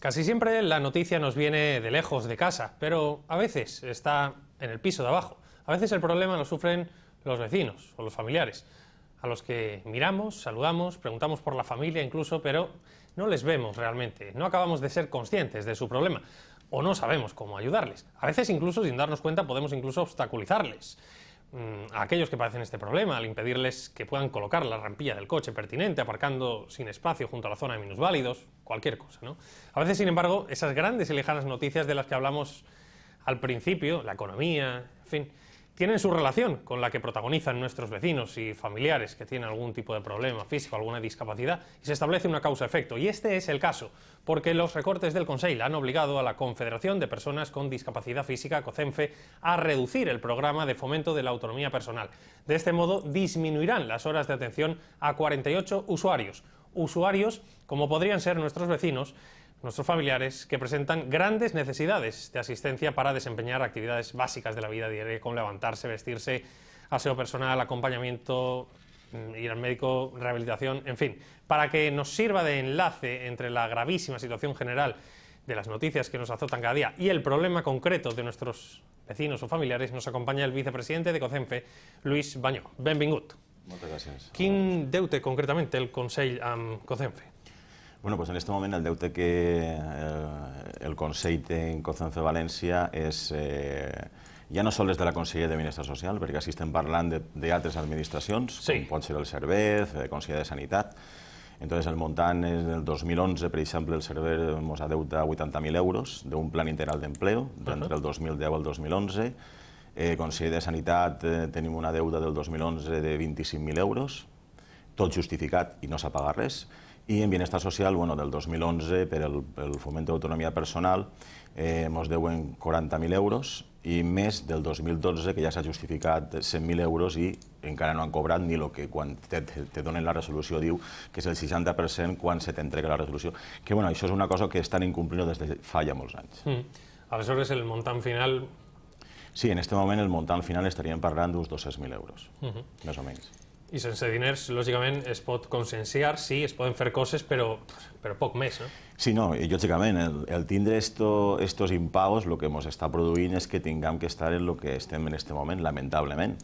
Casi siempre la noticia nos viene de lejos de casa, pero a veces está en el piso de abajo. A veces el problema lo sufren los vecinos o los familiares, a los que miramos, saludamos, preguntamos por la familia incluso, pero no les vemos realmente, no acabamos de ser conscientes de su problema o no sabemos cómo ayudarles. A veces incluso sin darnos cuenta podemos incluso obstaculizarles. Mm, a aquellos que padecen este problema al impedirles que puedan colocar la rampilla del coche pertinente, aparcando sin espacio junto a la zona de minusválidos, cualquier cosa. ¿no? A veces, sin embargo, esas grandes y lejanas noticias de las que hablamos al principio, la economía, en fin, tienen su relación con la que protagonizan nuestros vecinos y familiares que tienen algún tipo de problema físico, alguna discapacidad, y se establece una causa-efecto. Y este es el caso, porque los recortes del Consejo han obligado a la Confederación de Personas con Discapacidad Física, COCENFE, a reducir el programa de fomento de la autonomía personal. De este modo, disminuirán las horas de atención a 48 usuarios. Usuarios, como podrían ser nuestros vecinos, nuestros familiares que presentan grandes necesidades de asistencia para desempeñar actividades básicas de la vida diaria, como levantarse, vestirse, aseo personal, acompañamiento, mm, ir al médico, rehabilitación, en fin, para que nos sirva de enlace entre la gravísima situación general de las noticias que nos azotan cada día y el problema concreto de nuestros vecinos o familiares, nos acompaña el vicepresidente de COCENFE, Luis Bañó. Benvingut. Muchas gracias. ¿Quién deute, concretamente el Consell amb COCENFE? Bueno, pues en este moment el deute que eh, el Consell té en Cozenfe València és... Eh, ja no sols de la Conselleria de Benestar Social, perquè així estem parlant d'altres administracions, sí. com pot ser el Cervez, el eh, Consell de Sanitat, Entonces, el montant és del 2011, per exemple, el servei ens adeuta 80.000 euros d'un plan integral d'empleo, d'entre el 2010 al 2011. Eh, Conselleria de Sanitat eh, tenim una deuda del 2011 de 25.000 euros, tot justificat i no s'ha pagat res i en Bienestar Social, bueno, del 2011, per el, el foment d'autonomia personal, eh, deuen 40.000 euros i més del 2012, que ja s'ha justificat 100.000 euros i encara no han cobrat ni el que quan te, te donen la resolució diu que és el 60% quan se t'entrega la resolució. Que, bueno, això és una cosa que estan incomplint des de fa ja molts anys. Mm. Aleshores, el muntant final... Sí, en aquest moment el muntant final estaríem parlant d'uns 200.000 euros, mm-hmm. més o menys. I sense diners, lògicament, es pot conscienciar, sí, es poden fer coses, però, però poc més, no? Sí, no, i lògicament, el, el tindre esto, estos impagos, el que ens està produint és que tinguem que estar en el que estem en aquest moment, lamentablement.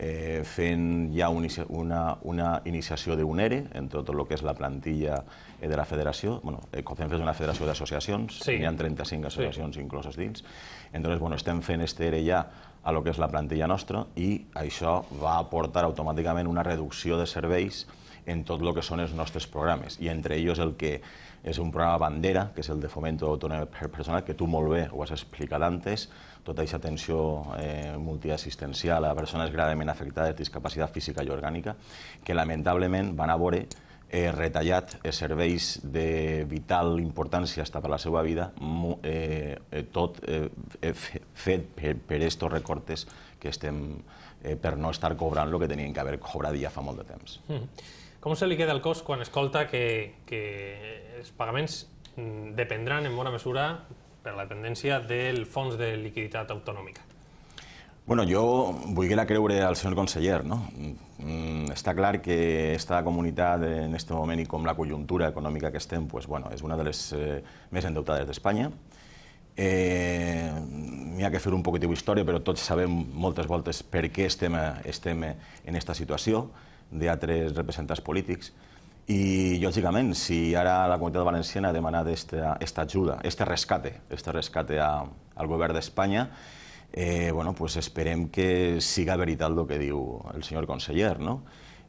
Eh, fent ja un, una, una iniciació d'un ERE en tot el que és la plantilla de la federació. Bueno, eh, COFENF és una federació d'associacions, sí. hi ha 35 associacions sí. incloses dins. Entonces, bueno, estem fent este ERE ja a lo que és la plantilla nostra i això va aportar automàticament una reducció de serveis en tot el que són els nostres programes. I entre ells el que és un programa bandera, que és el de fomento d'autonomia personal, que tu molt bé ho has explicat antes, tota aquesta atenció eh, multiassistencial a persones gravement afectades, de discapacitat física i orgànica, que lamentablement van a veure eh, retallat eh, serveis de vital importància hasta per la seva vida, eh, eh, tot eh, fet per, per estos recortes que estem eh, per no estar cobrant el que tenien que haver cobrat ja fa molt de temps. Mm. Com se li queda el cos quan escolta que, que els pagaments mm, dependran en bona mesura per la dependència del fons de liquiditat autonòmica? Bueno, jo volguera creure al senyor conseller, no? Mm, està clar que esta comunitat en aquest moment i com la conjuntura econòmica que estem, pues, bueno, és una de les eh, més endeutades d'Espanya. Eh, N'hi ha que fer un poquet història, però tots sabem moltes voltes per què estem, estem en aquesta situació d'altres representants polítics. I, lògicament, si ara la Comunitat Valenciana ha demanat aquesta ajuda, este rescate, este rescate a, al govern d'Espanya, eh, bueno, pues esperem que siga veritat el que diu el senyor conseller, no?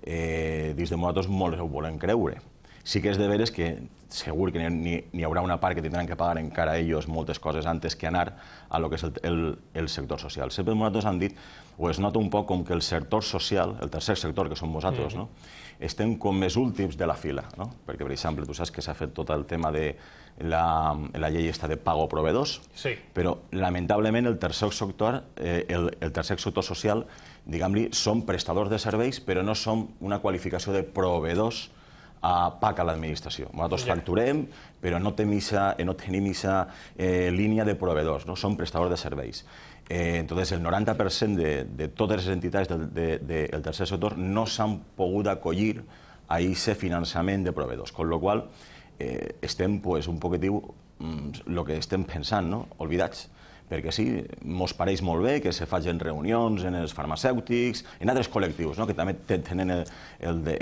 Eh, des de nosaltres molt ho volem creure sí que és de veres que segur que n'hi haurà una part que tindran que pagar encara ells moltes coses antes que anar a lo que és el, el, el sector social. Sempre nosaltres han dit, o es nota un poc com que el sector social, el tercer sector, que som vosaltres, mm -hmm. no? estem com més últims de la fila, no? perquè, per exemple, tu saps que s'ha fet tot el tema de la, la llei està de pago proveedors, sí. però, lamentablement, el tercer sector, eh, el, el tercer sector social, diguem-li, som prestadors de serveis, però no som una qualificació de proveedors a paga l'administració. Nosaltres ja. facturem, però no tenim esa, eh, no tenim esa eh, línia de proveedors, no? som prestadors de serveis. Eh, entonces, el 90% de, de totes les entitats del de, de, de tercer sector no s'han pogut acollir a aquest finançament de proveedors, con lo qual eh, estem pues, un poquetiu el mm, que estem pensant, no? oblidats perquè sí, mos pareix molt bé que se facin reunions en els farmacèutics, en altres col·lectius, no? que també tenen el, el, de,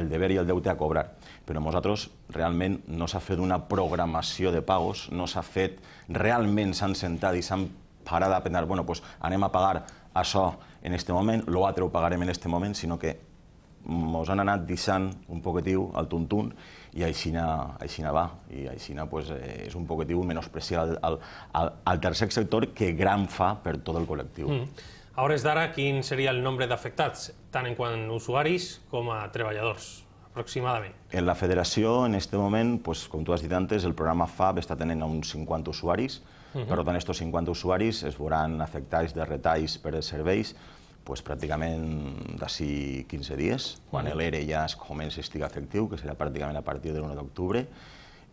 el deber i el deute a cobrar. Però nosaltres realment no s'ha fet una programació de pagos, no s'ha fet... Realment s'han sentat i s'han parat a pensar, bueno, pues anem a pagar això en este moment, l'altre ho pagarem en este moment, sinó que mos han anat dissant un poquetiu al tuntun i aixina, aixina va. I aixina pues, eh, és un poquetiu menospreciat al, al, al tercer sector que gran fa per tot el col·lectiu. Mm. A hores d'ara, quin seria el nombre d'afectats, tant en quant a usuaris com a treballadors? aproximadament. En la federació, en aquest moment, pues, com tu has dit antes, el programa FAB està tenint uns 50 usuaris, uh mm-hmm. -huh. per tant, aquests 50 usuaris es veuran afectats de retalls per els serveis, pues, pràcticament d'ací 15 dies, quan l'ERE ja es comença a estar efectiu, que serà pràcticament a partir de l'1 d'octubre,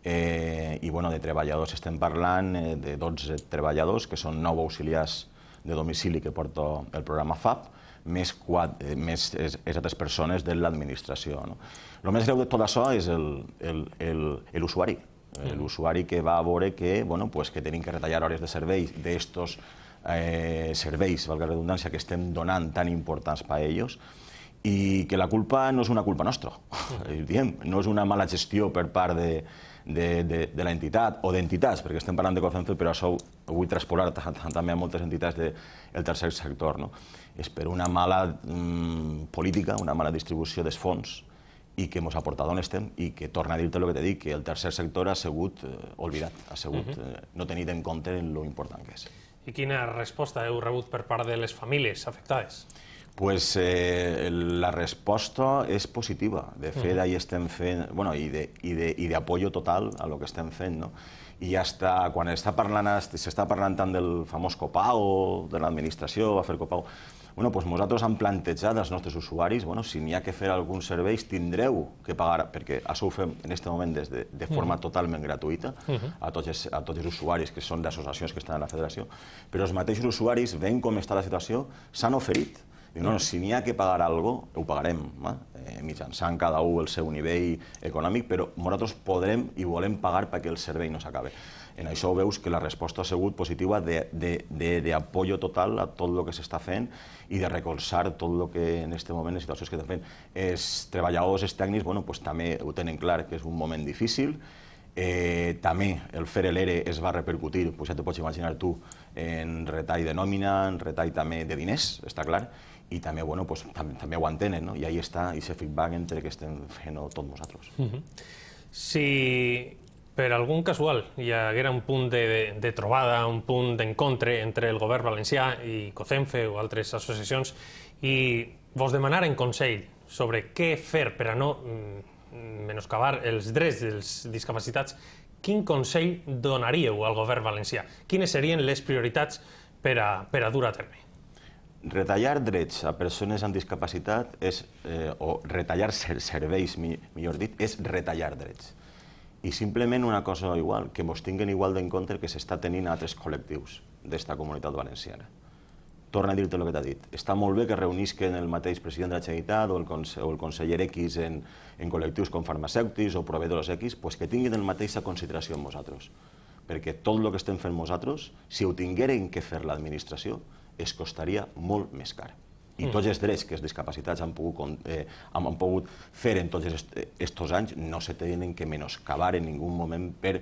eh, i bueno, de treballadors estem parlant eh, de 12 treballadors, que són 9 auxiliars de domicili que porta el programa FAP, més, quatre, eh, més és, altres persones de l'administració. No? El més greu de tot això és l'usuari, mm. l'usuari que va a veure que, bueno, pues que tenim que retallar hores de servei d'estos eh, serveis, valga la redundància, que estem donant tan importants per a ells, i que la culpa no és una culpa nostra, mm. eh, no és una mala gestió per part de, de, de, l'entitat o d'entitats, perquè estem parlant de Cofenfe, però això ho vull traspolar també a moltes entitats del tercer sector. No? És per una mala mm, política, una mala distribució dels fons, i que ens ha portat on estem i que torna a dir-te el que t'he dit, que el tercer sector ha sigut eh, oblidat, ha sigut mm-hmm. eh, no tenit en compte el important que és. I quina resposta heu rebut per part de les famílies afectades? Pues eh, la resposta és positiva. De fet, ahir estem fent... Bueno, i de, i de, i apoyo total a lo que estem fent, no? I hasta quan està parlant, s'està parlant tant del famós Copau, de l'administració, va fer Copau, Bueno, doncs nosaltres hem plantejat als nostres usuaris, bueno, si n'hi ha que fer alguns serveis tindreu que pagar, perquè això ho fem en aquest moment des de, de forma uh -huh. totalment gratuïta uh -huh. a, tots els, a tots els usuaris que són d'associacions que estan a la federació, però els mateixos usuaris, veient com està la situació, s'han oferit Diu, no, no, si n'hi ha que pagar algo, ho pagarem, va? eh, mitjançant cada un el seu nivell econòmic, però nosaltres podrem i volem pagar perquè el servei no s'acabe. En això veus que la resposta ha sigut positiva d'apoi total a tot el que s'està fent i de recolzar tot el que en aquest moment les situacions que estan fent. Els treballadors, els tècnics, bueno, pues, també ho tenen clar, que és un moment difícil, Eh, també el fer l'ERE es va repercutir, pues doncs ja t'ho pots imaginar tu, en retall de nòmina, en retall també de diners, està clar, i també, bueno, pues, doncs tam també ho entenen, no? i ahí està aquest feedback entre que estem fent tots nosaltres. Mhm. Si per algun casual hi haguera un punt de, de, de trobada, un punt d'encontre entre el govern valencià i COCENFE o altres associacions, i vos demanaren consell sobre què fer per a no mm, menoscabar els drets dels discapacitats, quin consell donaríeu al govern valencià? Quines serien les prioritats per a, per a dur a terme? Retallar drets a persones amb discapacitat és, eh, o retallar serveis, millor dit, és retallar drets. I simplement una cosa igual, que mos tinguen igual d'en compte que s'està tenint a altres col·lectius d'esta comunitat valenciana torna a dir-te el que t'ha dit. Està molt bé que reunisquen el mateix president de la Generalitat o el, conse o el conseller X en, en col·lectius com farmacèutics o proveïdors X, pues que tinguin la mateixa consideració amb vosaltres. Perquè tot el que estem fent nosaltres, si ho tingueren que fer l'administració, es costaria molt més car. I tots els drets que els discapacitats han pogut, eh, han, han pogut fer en tots aquests anys no se tenen que menoscabar en ningú moment per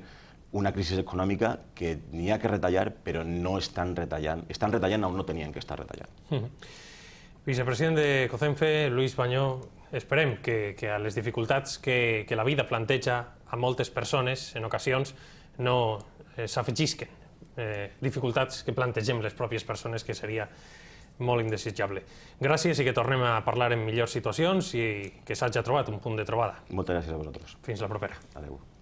una crisi econòmica que n'hi ha que retallar, però no estan retallant, estan retallant on no tenien que estar retallant. Mm -hmm. Vicepresident de COCENFE, Lluís Banyó, esperem que, que a les dificultats que, que la vida planteja a moltes persones, en ocasions, no eh, s'afegisquen. Eh, dificultats que plantegem les pròpies persones, que seria molt indesitjable. Gràcies i que tornem a parlar en millors situacions i que s'hagi trobat un punt de trobada. Moltes gràcies a vosaltres. Fins la propera. Adeu.